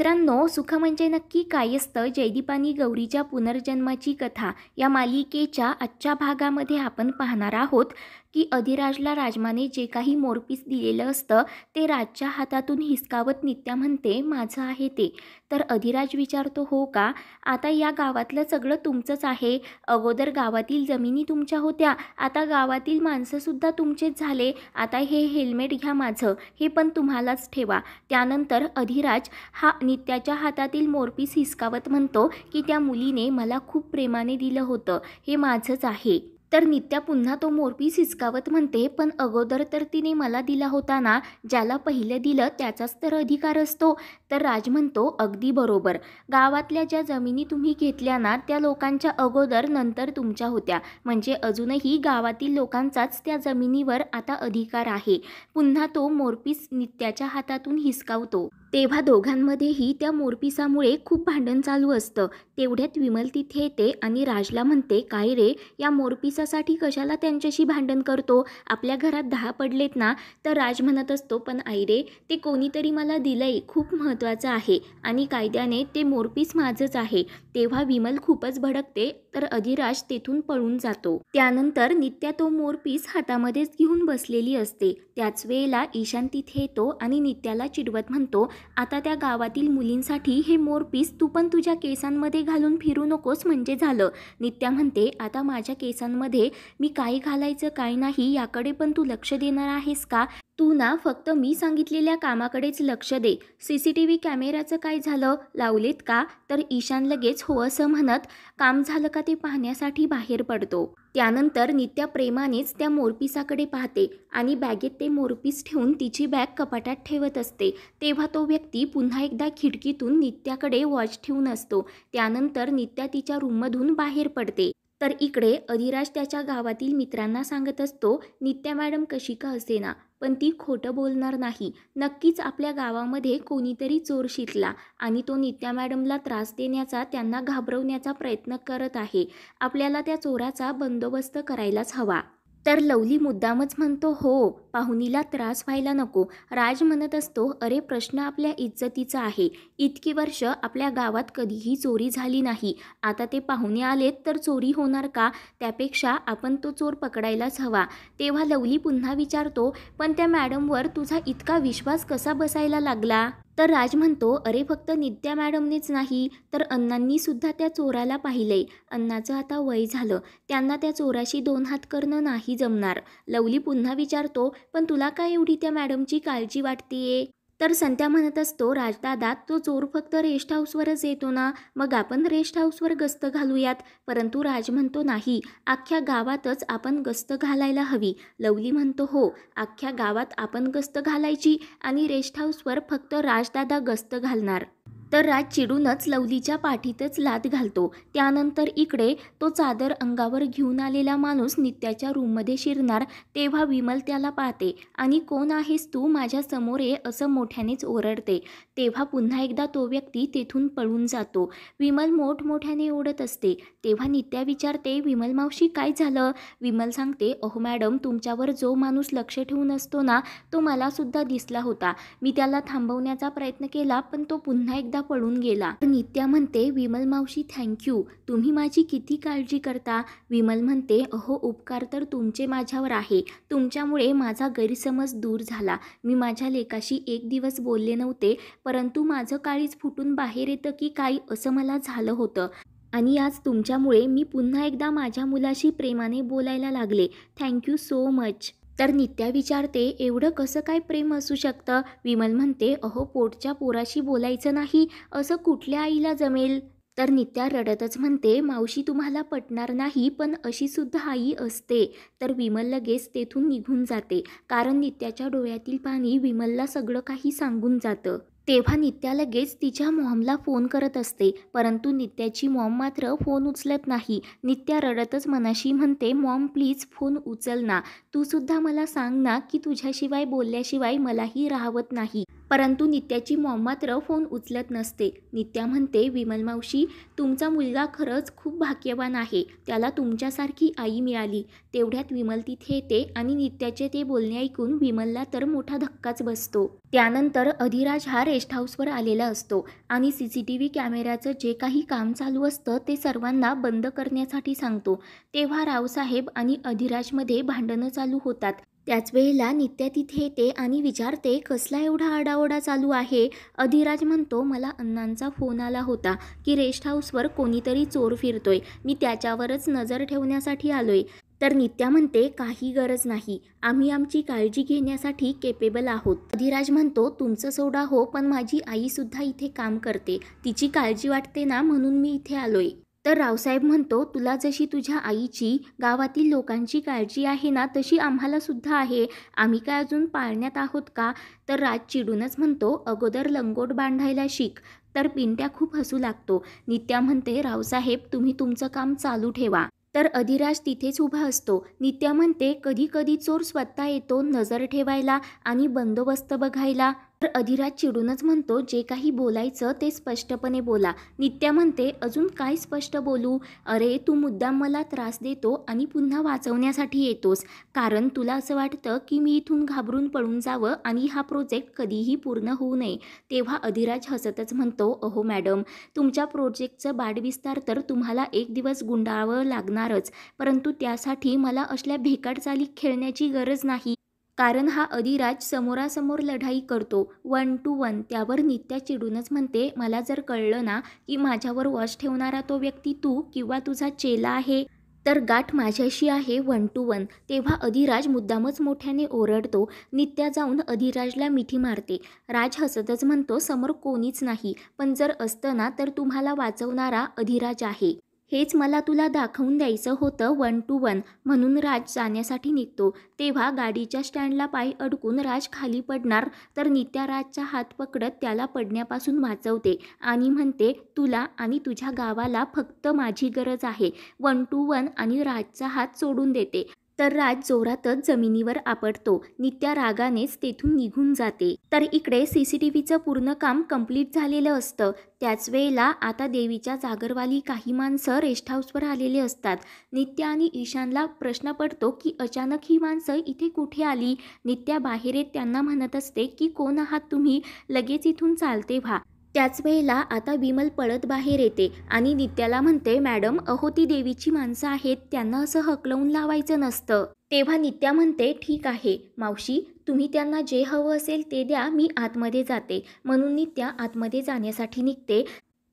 मित्रांनो सुख म्हणजे नक्की काय असतं जयदीपानी गौरीच्या पुनर्जन्माची कथा या मालिकेच्या आजच्या भागामध्ये आपण पाहणार आहोत की अधिराजला राजमाने जे काही मोरपीस दिलेलं असतं ते राजच्या हातातून हिसकावत नित्या म्हणते माझं आहे ते तर अधिराज विचारतो हो का आता या गावातलं सगळं तुमचंच आहे अगोदर गावातील जमिनी तुमच्या होत्या आता गावातील माणसंसुद्धा तुमचेच झाले आता हे हेल्मेट घ्या माझं हे पण तुम्हालाच ठेवा त्यानंतर अधिराज हा नित्याच्या हातातील मोरपीस हिसकावत म्हणतो की त्या मुलीने मला खूप प्रेमाने दिलं होतं हे माझंच आहे तर नित्या पुन्हा तो मोरपीस हिसकावत म्हणते पण अगोदर तर तिने मला दिला होता ना ज्याला पहिले दिलं त्याचाच तर अधिकार असतो तर राज म्हणतो अगदी बरोबर गावातल्या ज्या जमिनी तुम्ही घेतल्या ना त्या लोकांच्या अगोदर नंतर तुमच्या होत्या म्हणजे अजूनही गावातील लोकांचाच त्या जमिनीवर आता अधिकार आहे पुन्हा तो मोरपीस नित्याच्या हातातून हिसकावतो तेव्हा दोघांमध्येही त्या मोरपिसामुळे खूप भांडण चालू असतं तेवढ्यात विमल तिथे येते आणि राजला म्हणते काय रे या मोरपिसासाठी कशाला त्यांच्याशी भांडण करतो आपल्या घरात दहा पडलेत ना तर राज म्हणत असतो पण आई रे ते कोणीतरी मला दिलंय खूप महत्त्वाचं आहे आणि कायद्याने ते मोरपीस माझंच आहे तेव्हा विमल खूपच भडकते तर अधिराज तेथून पळून जातो त्यानंतर नित्या तो मोरपीस हातामध्येच घेऊन बसलेली असते त्याच वेळेला ईशान तिथे येतो आणि नित्याला चिडवत म्हणतो आता त्या गावातील मुलींसाठी हे मोरपीस तू पण तुझ्या केसांमध्ये घालून फिरू नकोस म्हणजे झालं नित्या म्हणते आता माझ्या केसांमध्ये मी काय घालायचं काय नाही याकडे पण तू लक्ष देणार आहेस का तू ना फक्त मी सांगितलेल्या कामाकडेच लक्ष दे सी सी टी व्ही कॅमेराचं काय झालं लावलेत का तर ईशान लगेच हो असं म्हणत काम झालं का ते पाहण्यासाठी बाहेर पडतो त्यानंतर नित्या प्रेमानेच त्या मोरपिसाकडे पाहते आणि बॅगेत ते मोरपीस ठेवून तिची बॅग कपाटात ठेवत असते तेव्हा तो व्यक्ती पुन्हा एकदा खिडकीतून नित्याकडे वॉच ठेवून असतो त्यानंतर नित्या तिच्या रूममधून बाहेर पडते तर इकडे अधिराज त्याच्या गावातील मित्रांना सांगत असतो नित्या मॅडम कशी का असेना पण ती खोटं बोलणार नाही नक्कीच आपल्या गावामध्ये कोणीतरी चोर शिकला आणि तो नित्या मॅडमला त्रास देण्याचा त्यांना घाबरवण्याचा प्रयत्न करत आहे आपल्याला त्या चोराचा बंदोबस्त करायलाच हवा तर लवली मुद्दामच म्हणतो हो पाहुणीला त्रास व्हायला नको राज म्हणत असतो अरे प्रश्न आपल्या इज्जतीचा आहे इतकी वर्ष आपल्या गावात कधीही चोरी झाली नाही आता ते पाहुणे आलेत तर चोरी होणार का त्यापेक्षा आपण तो चोर पकडायलाच हवा तेव्हा लवली पुन्हा विचारतो पण त्या मॅडमवर तुझा इतका विश्वास कसा बसायला लागला तर राज म्हणतो अरे फक्त नित्या मॅडमनेच नाही तर अण्णांनीसुद्धा त्या चोराला पाहिलंय अण्णाचं आता वय झालं त्यांना त्या चोराशी दोन हात करणं नाही जमणार लवली पुन्हा विचारतो पण तुला काय एवढी त्या मॅडमची काळजी वाटतीये तर संत्या म्हणत असतो राजदादा तो चोर फक्त रेस्ट हाऊसवरच येतो ना मग आपण रेस्ट हाऊसवर गस्त घालूयात परंतु राज म्हणतो नाही अख्ख्या गावातच आपण गस्त घालायला हवी लवली म्हणतो हो अख्ख्या गावात आपण गस्त घालायची आणि रेस्ट हाऊसवर फक्त राजदादा गस्त घालणार तर राज चिडूनच लवलीच्या पाठीतच लात घालतो त्यानंतर इकडे तो चादर अंगावर घेऊन आलेला माणूस नित्याच्या रूममध्ये शिरणार तेव्हा विमल त्याला पाहते आणि कोण आहेस तू माझ्या समोर ये असं मोठ्यानेच ओरडते तेव्हा पुन्हा एकदा तो व्यक्ती तेथून पळून जातो विमल मोठमोठ्याने ओढत असते तेव्हा नित्या विचारते विमल मावशी काय झालं विमल सांगते अहो मॅडम तुमच्यावर जो माणूस लक्ष ठेवून असतो ना तो मलासुद्धा दिसला होता मी त्याला थांबवण्याचा प्रयत्न केला पण तो पुन्हा एकदा गेला तर नित्या म्हणते विमल मावशी थँक्यू तुम्ही माझी किती काळजी करता विमल म्हणते अहो उपकार तर तुमचे माझ्यावर आहे तुमच्यामुळे माझा गैरसमज दूर झाला मी माझ्या लेकाशी एक दिवस बोलले नव्हते परंतु माझं काळीच फुटून बाहेर येतं की काही असं मला झालं होतं आणि आज तुमच्यामुळे मी पुन्हा एकदा माझ्या मुलाशी प्रेमाने बोलायला लागले थँक्यू सो मच तर नित्या विचारते एवढं कसं काय प्रेम असू शकतं विमल म्हणते अहो पोटच्या पोराशी बोलायचं नाही असं कुठल्या आईला जमेल तर नित्या रडतच म्हणते मावशी तुम्हाला पटणार नाही पण अशीसुद्धा आई असते तर विमल लगेच तेथून निघून जाते कारण नित्याच्या डोळ्यातील पाणी विमलला सगळं काही सांगून जातं तेव्हा नित्या लगेच तिच्या मॉमला फोन करत असते परंतु नित्याची मॉम मात्र फोन उचलत नाही नित्या रडतच मनाशी म्हणते मॉम प्लीज फोन उचल ना तूसुद्धा मला सांग ना की तुझ्याशिवाय बोलल्याशिवाय मलाही राहवत नाही परंतु नित्याची मॉम मात्र फोन उचलत नसते नित्या म्हणते विमल मावशी तुमचा मुलगा खरंच खूप भाग्यवान आहे त्याला तुमच्यासारखी आई मिळाली तेवढ्यात विमल तिथे येते आणि नित्याचे ते बोलणे ऐकून विमलला तर मोठा धक्काच बसतो त्यानंतर अधिराज हा रेस्ट हाऊसवर आलेला असतो आणि सी सी टी व्ही कॅमेऱ्याचं जे काही काम चालू असतं ते सर्वांना बंद करण्यासाठी सांगतो तेव्हा रावसाहेब आणि अधिराजमध्ये भांडणं चालू होतात त्याच वेळेला नित्या तिथे येते आणि विचारते कसला एवढा आडाओडा चालू आहे अधिराज म्हणतो मला अण्णांचा फोन आला होता की रेस्ट हाऊसवर कोणीतरी चोर फिरतोय मी त्याच्यावरच नजर ठेवण्यासाठी आलोय तर नित्या म्हणते काही गरज नाही आम्ही आमची काळजी घेण्यासाठी केपेबल आहोत अधिराज म्हणतो तुमचं सोडा हो पण माझी आईसुद्धा इथे काम करते तिची काळजी वाटते ना म्हणून मी इथे आलोय तर रावसाहेब म्हणतो तुला जशी तुझ्या आईची गावातील लोकांची काळजी आहे ना तशी आम्हाला सुद्धा आहे आम्ही काय अजून पाळण्यात आहोत का तर राज चिडूनच म्हणतो अगोदर लंगोट बांधायला शिक तर पिंट्या खूप हसू लागतो नित्या म्हणते रावसाहेब तुम्ही तुमचं काम चालू ठेवा तर अधिराज तिथेच उभा असतो नित्या म्हणते कधी कधी चोर स्वतः येतो नजर ठेवायला आणि बंदोबस्त बघायला तर अधिराज चिडूनच म्हणतो जे काही बोलायचं ते स्पष्टपणे बोला नित्या म्हणते अजून काय स्पष्ट बोलू अरे तू मुद्दाम मला त्रास देतो आणि पुन्हा वाचवण्यासाठी येतोस कारण तुला असं वाटतं की मी इथून घाबरून पळून जावं आणि हा प्रोजेक्ट कधीही पूर्ण होऊ नये तेव्हा अधिराज हसतच म्हणतो अहो मॅडम तुमच्या प्रोजेक्टचं बाडविस्तार तर तुम्हाला एक दिवस गुंडाळावं लागणारच परंतु त्यासाठी मला असल्या भेकाट चाली खेळण्याची गरज नाही कारण हा अधिराज समोरासमोर लढाई करतो वन टू वन त्यावर नित्या चिडूनच म्हणते मला जर कळलं ना की माझ्यावर वॉश ठेवणारा तो व्यक्ती तू किंवा तुझा चेला आहे तर गाठ माझ्याशी आहे वन टू वन तेव्हा अधिराज मुद्दामच मोठ्याने ओरडतो नित्या जाऊन अधिराजला मिठी मारते राज हसतच म्हणतो समोर कोणीच नाही पण जर असतं ना तर तुम्हाला वाचवणारा अधिराज आहे हेच मला तुला दाखवून द्यायचं होतं वन टू वन म्हणून राज जाण्यासाठी निघतो तेव्हा गाडीच्या स्टँडला पाय अडकून राज खाली पडणार तर नित्या राजचा हात पकडत त्याला पडण्यापासून वाचवते आणि म्हणते तुला आणि तुझ्या गावाला फक्त माझी गरज आहे वन टू वन आणि राजचा हात सोडून देते तर राज जोरातच जमिनीवर आपडतो नित्या रागानेच तेथून निघून जाते तर इकडे सी सी टी व्हीचं पूर्ण काम कंप्लीट झालेलं असतं त्याच वेळेला आता देवीच्या जागरवाली काही माणसं रेस्ट हाऊसवर आलेले असतात नित्या आणि ईशानला प्रश्न पडतो की अचानक ही माणसं इथे कुठे आली नित्या बाहेर येत त्यांना म्हणत असते की कोण आहात तुम्ही लगेच इथून चालते व्हा त्याच वेळेला आता विमल पळत बाहेर येते आणि नित्याला म्हणते मॅडम अहो ती देवीची माणसं आहेत त्यांना असं हकलवून लावायचं नसतं तेव्हा नित्या म्हणते ठीक आहे मावशी तुम्ही त्यांना जे हवं असेल ते द्या मी आतमध्ये जाते म्हणून नित्या आतमध्ये जाण्यासाठी निघते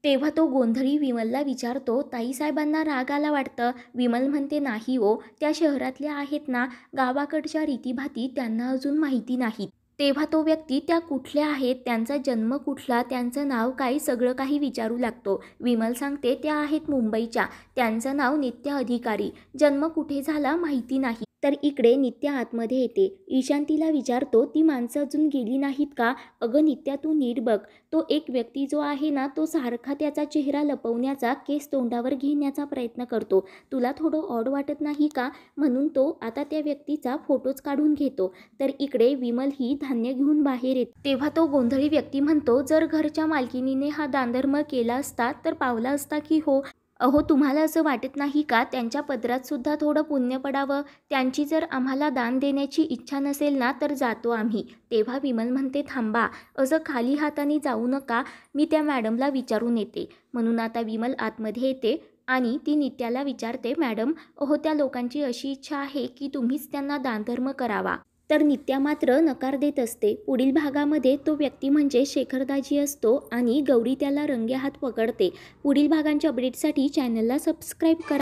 तेव्हा तो गोंधळी विमलला विचारतो ताईसाहेबांना राग आला वाटतं विमल म्हणते नाही ओ हो, त्या शहरातल्या आहेत ना गावाकडच्या रीतीभाती त्यांना अजून माहिती नाहीत तेव्हा तो व्यक्ती त्या कुठल्या आहेत त्यांचा जन्म कुठला त्यांचं नाव काय सगळं काही विचारू लागतो विमल सांगते त्या आहेत मुंबईच्या त्यांचं नाव नित्य अधिकारी जन्म कुठे झाला माहिती नाही तर इकडे नित्या आतमध्ये येते ईशांतीला विचारतो ती माणसं अजून गेली नाहीत का अगं नित्या तू नीट बघ तो एक व्यक्ती जो आहे ना तो सारखा त्याचा चेहरा लपवण्याचा केस तोंडावर घेण्याचा प्रयत्न करतो तुला थोडं ऑड वाटत नाही का म्हणून तो आता त्या व्यक्तीचा फोटोच काढून घेतो तर इकडे विमल ही धान्य घेऊन बाहेर येत तेव्हा तो गोंधळी व्यक्ती म्हणतो जर घरच्या मालकिनीने हा दांधर्म केला असता तर पावला असता की हो अहो तुम्हाला असं वाटत नाही का त्यांच्या पदरातसुद्धा थोडं पुण्य पडावं त्यांची जर आम्हाला दान देण्याची इच्छा नसेल ना तर जातो आम्ही तेव्हा विमल म्हणते थांबा असं खाली हाताने जाऊ नका मी त्या मॅडमला विचारून येते म्हणून आता विमल आतमध्ये येते आणि ती नित्याला विचारते मॅडम अहो त्या लोकांची अशी इच्छा आहे की तुम्हीच त्यांना दानधर्म करावा तर नित्या मात्र नकार देत असते पुढील भागामध्ये तो व्यक्ती म्हणजे शेखरदाजी असतो आणि गौरी त्याला रंगे हात पकडते पुढील भागांच्या अपडेटसाठी चॅनलला सबस्क्राईब करा